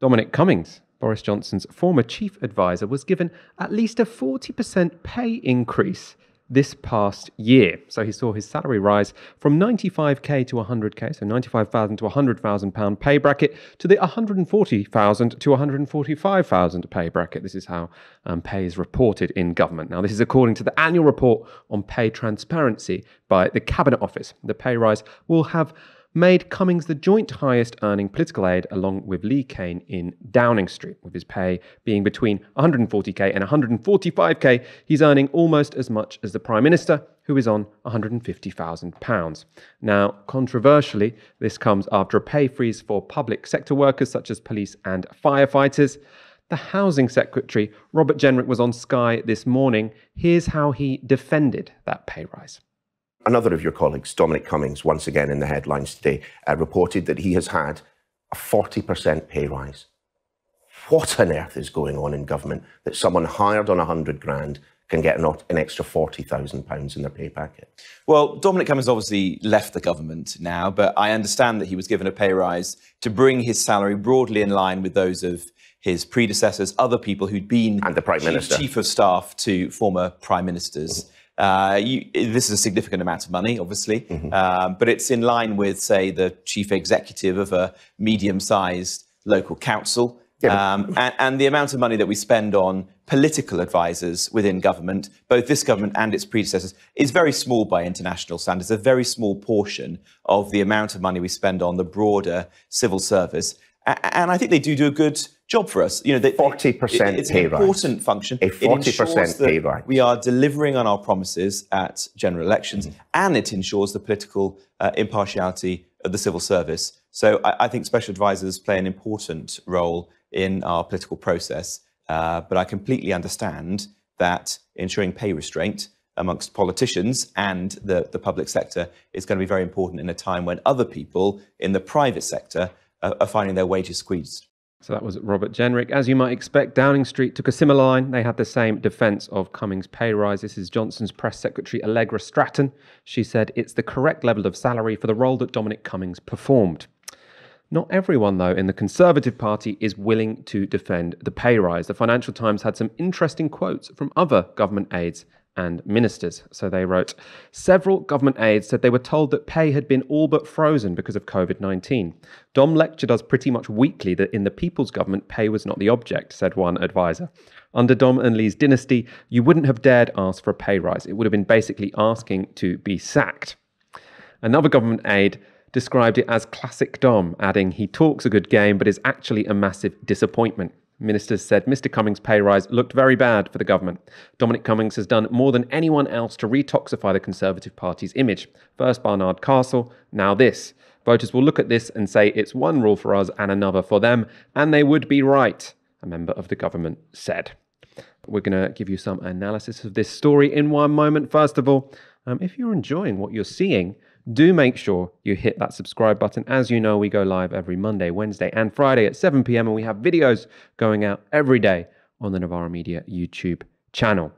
Dominic Cummings, Boris Johnson's former chief advisor, was given at least a 40% pay increase this past year. So he saw his salary rise from 95k to 100k, so 95,000 to 100,000 pound pay bracket to the 140,000 to 145,000 pay bracket. This is how um, pay is reported in government. Now, this is according to the annual report on pay transparency by the Cabinet Office. The pay rise will have made Cummings the joint highest earning political aide along with Lee Kane in Downing Street, with his pay being between 140k and 145k. He's earning almost as much as the Prime Minister, who is on £150,000. Now, controversially, this comes after a pay freeze for public sector workers such as police and firefighters. The Housing Secretary, Robert Jenrick, was on Sky this morning. Here's how he defended that pay rise. Another of your colleagues, Dominic Cummings, once again in the headlines today, uh, reported that he has had a 40% pay rise. What on earth is going on in government that someone hired on 100 grand can get an, an extra £40,000 in their pay packet? Well, Dominic Cummings obviously left the government now, but I understand that he was given a pay rise to bring his salary broadly in line with those of his predecessors, other people who'd been and the Prime Minister. chief of staff to former prime ministers. Uh, you, this is a significant amount of money, obviously, mm-hmm. um, but it's in line with, say, the chief executive of a medium sized local council. Um, and, and, the amount of money that we spend on political advisors within government, both this government and its predecessors, is very small by international standards, a very small portion of the amount of money we spend on the broader civil service. And I think they do do a good job for us. You know, they, 40% it, it's pay an important function. A 40% pay rise. We are delivering on our promises at general elections, mm-hmm. and it ensures the political uh, impartiality of the civil service. So I, I, think special advisors play an important role in our political process, uh, but I completely understand that ensuring pay restraint amongst politicians and the, the public sector is going to be very important in a time when other people in the private sector are uh, uh, finding their wages squeezed. So that was Robert Jenrick. As you might expect, Downing Street took a similar line. They had the same defence of Cummings' pay rise. This is Johnson's press secretary, Allegra Stratton. She said it's the correct level of salary for the role that Dominic Cummings performed. Not everyone, though, in the Conservative Party is willing to defend the pay rise. The Financial Times had some interesting quotes from other government aides and ministers. So they wrote Several government aides said they were told that pay had been all but frozen because of COVID 19. Dom lectured us pretty much weekly that in the people's government, pay was not the object, said one advisor. Under Dom and Lee's dynasty, you wouldn't have dared ask for a pay rise. It would have been basically asking to be sacked. Another government aide described it as classic Dom, adding, He talks a good game, but is actually a massive disappointment. Ministers said Mr. Cummings' pay rise looked very bad for the government. Dominic Cummings has done more than anyone else to retoxify the Conservative Party's image. First Barnard Castle, now this. Voters will look at this and say it's one rule for us and another for them, and they would be right, a member of the government said. We're going to give you some analysis of this story in one moment. First of all, um, if you're enjoying what you're seeing, do make sure you hit that subscribe button. As you know, we go live every Monday, Wednesday, and Friday at 7 p.m., and we have videos going out every day on the Navarra Media YouTube channel.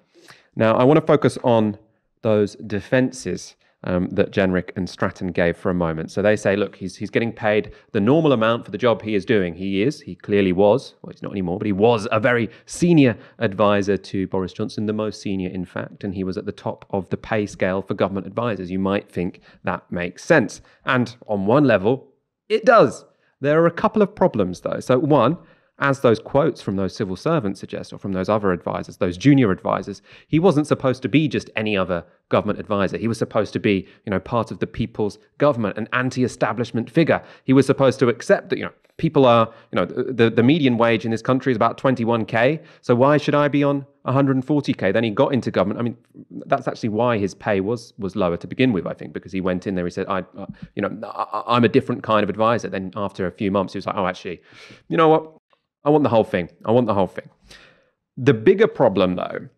Now, I want to focus on those defenses um, that Jenrick and Stratton gave for a moment. So they say, look, he's, he's getting paid the normal amount for the job he is doing. He is, he clearly was, well, he's not anymore, but he was a very senior advisor to Boris Johnson, the most senior, in fact, and he was at the top of the pay scale for government advisors. You might think that makes sense. And on one level, it does. There are a couple of problems, though. So, one, as those quotes from those civil servants suggest, or from those other advisors, those junior advisors, he wasn't supposed to be just any other government advisor. He was supposed to be, you know, part of the people's government, an anti-establishment figure. He was supposed to accept that, you know, people are, you know, the, the median wage in this country is about 21K. So why should I be on 140K? Then he got into government. I mean, that's actually why his pay was was lower to begin with, I think, because he went in there, he said, I, uh, you know, I, I'm a different kind of advisor. Then after a few months, he was like, oh, actually, you know what? I want the whole thing. I want the whole thing. The bigger problem, though,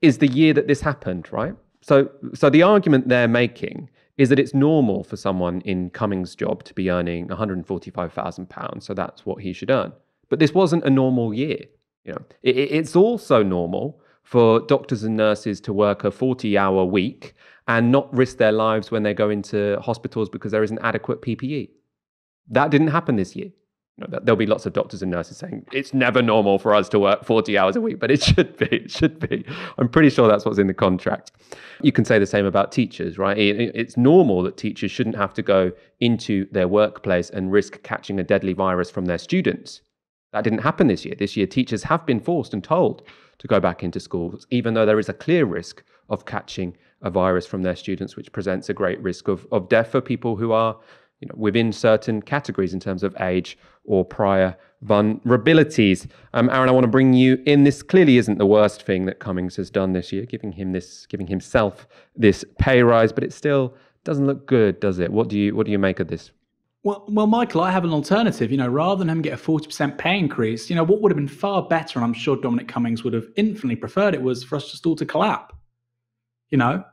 is the year that this happened, right? So, so the argument they're making is that it's normal for someone in Cummings' job to be earning £145,000, so that's what he should earn. But this wasn't a normal year. You know, it, it's also normal for doctors and nurses to work a 40-hour week and not risk their lives when they go into hospitals because there isn't adequate PPE. That didn't happen this year there'll be lots of doctors and nurses saying it's never normal for us to work 40 hours a week but it should be it should be i'm pretty sure that's what's in the contract you can say the same about teachers right it's normal that teachers shouldn't have to go into their workplace and risk catching a deadly virus from their students that didn't happen this year this year teachers have been forced and told to go back into schools even though there is a clear risk of catching a virus from their students which presents a great risk of, of death for people who are you know, within certain categories in terms of age or prior vulnerabilities. Um, Aaron, I want to bring you in. This clearly isn't the worst thing that Cummings has done this year, giving him this, giving himself this pay rise, but it still doesn't look good, does it? What do you what do you make of this? Well, well, Michael, I have an alternative. You know, rather than him get a forty percent pay increase, you know what would have been far better, and I'm sure Dominic Cummings would have infinitely preferred it was for us just all to collapse. You know,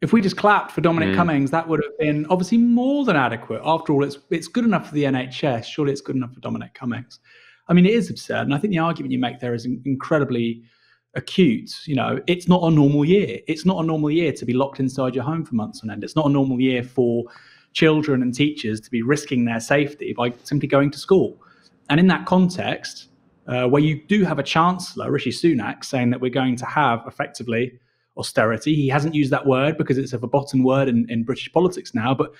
if we just clapped for Dominic mm. Cummings, that would have been obviously more than adequate. After all, it's it's good enough for the NHS. Surely it's good enough for Dominic Cummings. I mean, it is absurd, and I think the argument you make there is incredibly acute. You know, it's not a normal year. It's not a normal year to be locked inside your home for months on end. It's not a normal year for children and teachers to be risking their safety by simply going to school. And in that context, uh, where you do have a chancellor, Rishi Sunak, saying that we're going to have effectively austerity. He hasn't used that word because it's a forgotten word in, in British politics now, but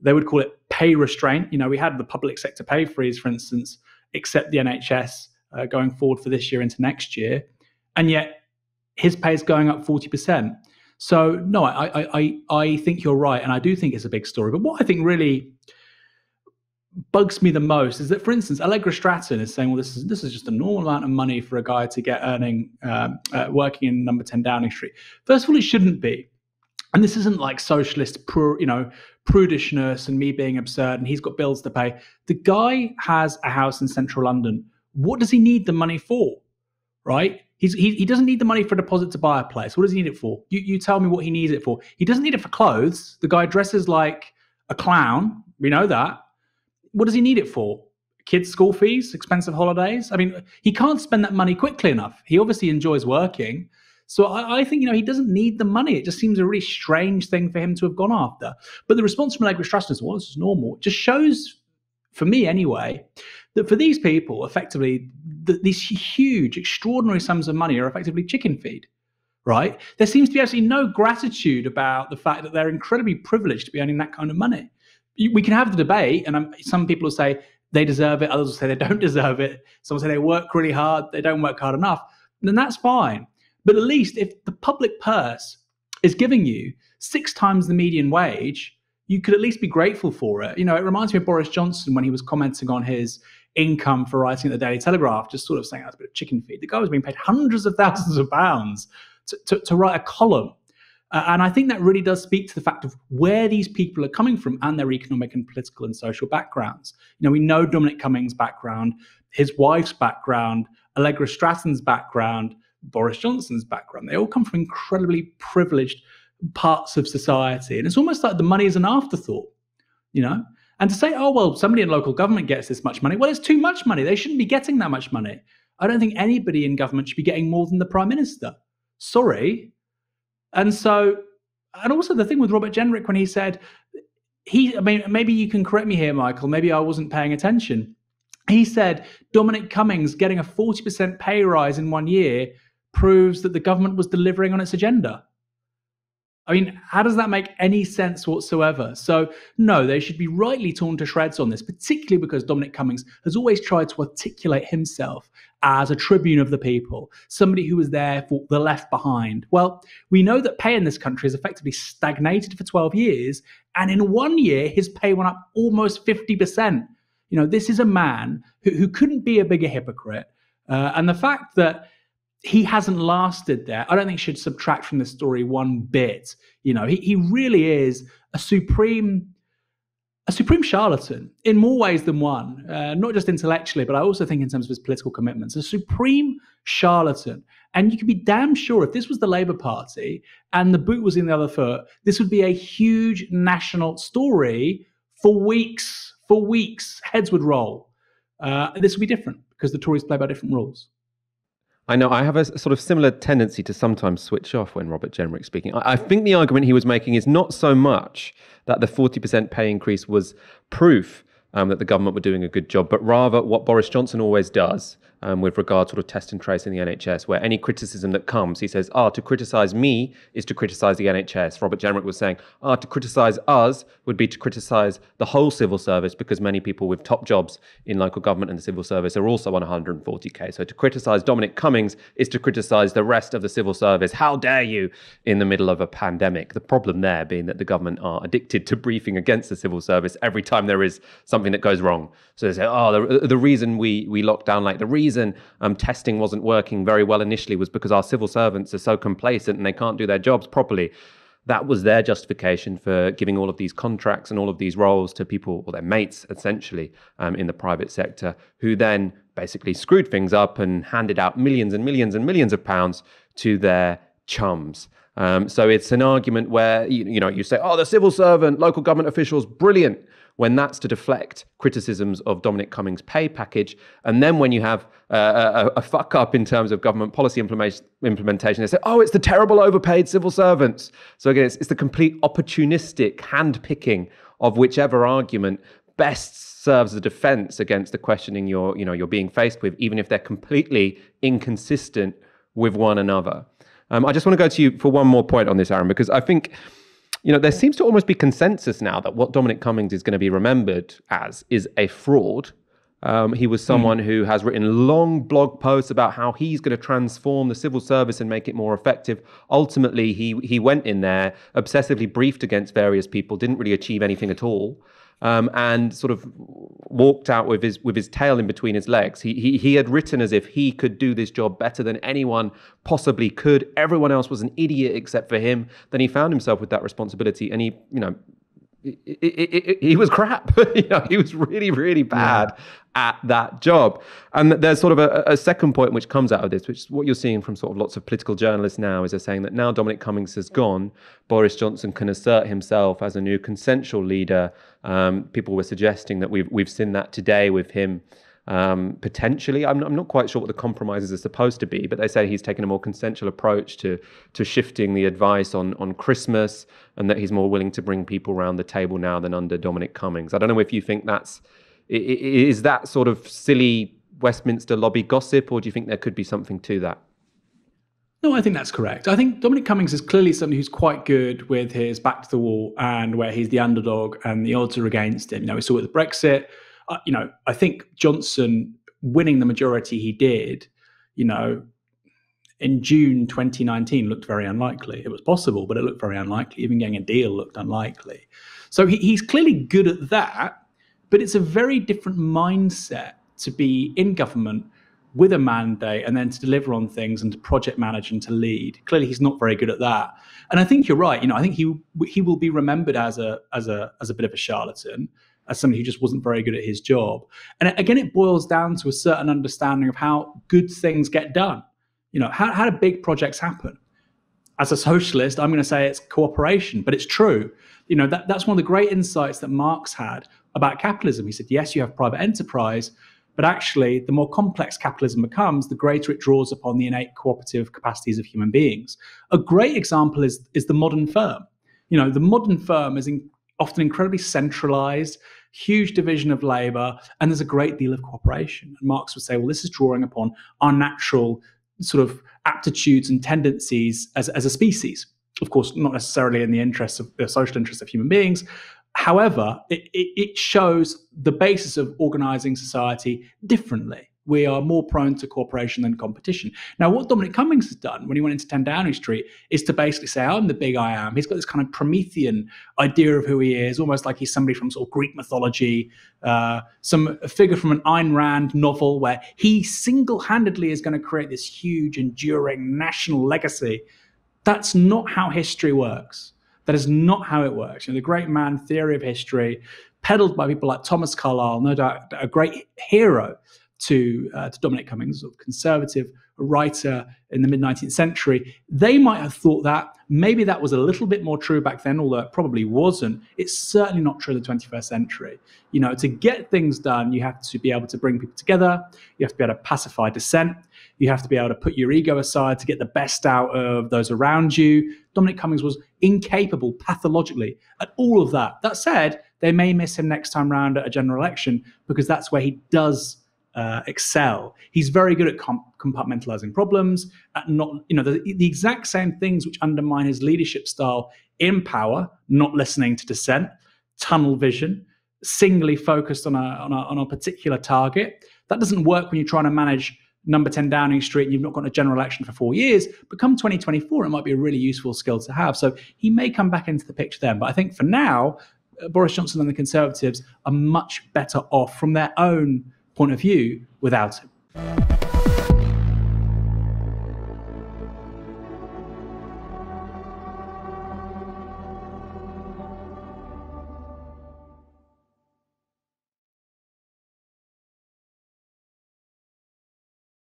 they would call it pay restraint. You know, we had the public sector pay freeze, for instance, except the NHS uh, going forward for this year into next year. And yet his pay is going up 40%. So no, I, I, I, I think you're right. And I do think it's a big story. But what I think really bugs me the most is that, for instance, Allegra Stratton is saying, "Well, this is this is just a normal amount of money for a guy to get earning um, uh, working in Number Ten Downing Street." First of all, it shouldn't be, and this isn't like socialist, pr- you know, prudishness and me being absurd, and he's got bills to pay. The guy has a house in central London. What does he need the money for? Right? He's, he, he doesn't need the money for a deposit to buy a place. What does he need it for? You, you tell me what he needs it for. He doesn't need it for clothes. The guy dresses like a clown. We know that what does he need it for? Kids' school fees, expensive holidays. I mean, he can't spend that money quickly enough. He obviously enjoys working. So I, I, think you know he doesn't need the money. It just seems a really strange thing for him to have gone after. But the response from Allegra Strassner is, "Well, this is normal." It just shows, for me anyway, that for these people, effectively, these huge, extraordinary sums of money are effectively chicken feed. Right? There seems to be absolutely no gratitude about the fact that they're incredibly privileged to be earning that kind of money we can have the debate, and I'm, some people will say they deserve it, others will say they don't deserve it. Some will say they work really hard, they don't work hard enough. Then that's fine. But at least if the public purse is giving you six times the median wage, you could at least be grateful for it. You know, it reminds me of Boris Johnson when he was commenting on his income for writing the Daily Telegraph, just sort of saying that's a bit of chicken feed. The guy was being paid hundreds of thousands of pounds to, to, to write a column uh, and I think that really does speak to the fact of where these people are coming from and their economic and political and social backgrounds. You know, we know Dominic Cummings' background, his wife's background, Allegra Stratton's background, Boris Johnson's background. They all come from incredibly privileged parts of society. And it's almost like the money is an afterthought, you know? And to say, oh, well, somebody in local government gets this much money, well, it's too much money. They shouldn't be getting that much money. I don't think anybody in government should be getting more than the prime minister. Sorry, and so, and also the thing with Robert Jenrick when he said, he, I mean, maybe you can correct me here, Michael, maybe I wasn't paying attention. He said Dominic Cummings getting a 40% pay rise in one year proves that the government was delivering on its agenda. I mean, how does that make any sense whatsoever? So, no, they should be rightly torn to shreds on this, particularly because Dominic Cummings has always tried to articulate himself as a tribune of the people, somebody who was there for the left behind. Well, we know that pay in this country has effectively stagnated for 12 years, and in one year, his pay went up almost 50%. You know, this is a man who, who couldn't be a bigger hypocrite. Uh, and the fact that he hasn't lasted there. I don't think should subtract from the story one bit. You know, he, he really is a supreme a supreme charlatan in more ways than one, uh, not just intellectually, but I also think in terms of his political commitments, a supreme charlatan. And you can be damn sure if this was the Labour Party and the boot was in the other foot, this would be a huge national story for weeks, for weeks. Heads would roll. Uh, this would be different because the Tories play by different rules. I know I have a sort of similar tendency to sometimes switch off when Robert Jenrick's speaking. I, I, think the argument he was making is not so much that the 40% pay increase was proof um, that the government were doing a good job, but rather what Boris Johnson always does um, with regard sort of test and trace in the NHS, where any criticism that comes, he says, ah, to criticise me is to criticise the NHS. Robert Jenrick was saying, ah, to criticise us would be to criticise the whole civil service because many people with top jobs in local government and the civil service are also on 140k. So to criticise Dominic Cummings is to criticise the rest of the civil service. How dare you in the middle of a pandemic? The problem there being that the government are addicted to briefing against the civil service every time there is something something that goes wrong. So they say, oh, the, the reason we, we locked down like the reason um, testing wasn't working very well initially was because our civil servants are so complacent and they can't do their jobs properly. That was their justification for giving all of these contracts and all of these roles to people or their mates, essentially, um, in the private sector, who then basically screwed things up and handed out millions and millions and millions of pounds to their chums. Um, so it's an argument where you, you know you say, "Oh, the civil servant, local government officials, brilliant." when that's to deflect criticisms of Dominic Cummings' pay package. And then when you have uh, a, a, fuck up in terms of government policy implementation, they say, oh, it's the terrible overpaid civil servants. So again, it's, it's the complete opportunistic handpicking of whichever argument best serves as a defense against the questioning you're, you know, you're being faced with, even if they're completely inconsistent with one another. Um, I just want to go to you for one more point on this, Aaron, because I think you know, there seems to almost be consensus now that what Dominic Cummings is going to be remembered as is a fraud. Um, he was hmm. someone mm. who has written long blog posts about how he's going to transform the civil service and make it more effective. Ultimately, he he went in there obsessively briefed against various people, didn't really achieve anything at all um, and sort of walked out with his with his tail in between his legs. He, he he had written as if he could do this job better than anyone possibly could. Everyone else was an idiot except for him. Then he found himself with that responsibility, and he you know it, he was crap. you know, he was really, really bad yeah. at that job. And there's sort of a, a, second point which comes out of this, which is what you're seeing from sort of lots of political journalists now is they're saying that now Dominic Cummings has gone, Boris Johnson can assert himself as a new consensual leader. Um, people were suggesting that we've we've seen that today with him um, potentially, I'm not, I'm not quite sure what the compromises are supposed to be, but they say he's taken a more consensual approach to to shifting the advice on on Christmas, and that he's more willing to bring people around the table now than under Dominic Cummings. I don't know if you think that's is that sort of silly Westminster lobby gossip, or do you think there could be something to that? No, I think that's correct. I think Dominic Cummings is clearly somebody who's quite good with his back to the wall and where he's the underdog and the odds are against him. You know, we saw it with Brexit, you know, I think Johnson winning the majority he did, you know, in June 2019 looked very unlikely. It was possible, but it looked very unlikely. Even getting a deal looked unlikely. So he, he's clearly good at that, but it's a very different mindset to be in government with a mandate and then to deliver on things and to project manage and to lead. Clearly, he's not very good at that. And I think you're right. You know, I think he he will be remembered as a as a as a bit of a charlatan as somebody who just wasn't very good at his job. And again, it boils down to a certain understanding of how good things get done. You know, how, how do big projects happen? As a socialist, I'm going to say it's cooperation, but it's true. You know, that, that's one of the great insights that Marx had about capitalism. He said, yes, you have private enterprise, but actually, the more complex capitalism becomes, the greater it draws upon the innate cooperative capacities of human beings. A great example is, is the modern firm. You know, the modern firm is in, often incredibly centralized, huge division of labor, and there's a great deal of cooperation. And Marx would say, well, this is drawing upon our natural sort of aptitudes and tendencies as, as a species. Of course, not necessarily in the interests of the social interests of human beings. However, it, it, it shows the basis of organizing society differently we are more prone to cooperation than competition. Now, what Dominic Cummings has done when he went into 10 Downing Street is to basically say, I'm the big I am. He's got this kind of Promethean idea of who he is, almost like he's somebody from sort of Greek mythology, uh, some figure from an Ayn Rand novel where he single handedly is going to create this huge, enduring national legacy. That's not how history works. That is not how it works. You know, the great man theory of history, peddled by people like Thomas Carlyle, no doubt a great hero to, uh, to Dominic Cummings, a conservative writer in the mid 19th century, they might have thought that maybe that was a little bit more true back then, although it probably wasn't. It's certainly not true in the 21st century. You know, to get things done, you have to be able to bring people together, you have to be able to pacify dissent, you have to be able to put your ego aside to get the best out of those around you. Dominic Cummings was incapable pathologically at all of that. That said, they may miss him next time round at a general election because that's where he does uh, excel. He's very good at comp- compartmentalizing problems, at uh, not, you know, the, the exact same things which undermine his leadership style in power, not listening to dissent, tunnel vision, singly focused on a, on a, on a particular target. That doesn't work when you're trying to manage number 10 Downing Street and you've not got a general election for four years, but come 2024, it might be a really useful skill to have. So he may come back into the picture then. But I think for now, uh, Boris Johnson and the Conservatives are much better off from their own point of view without him.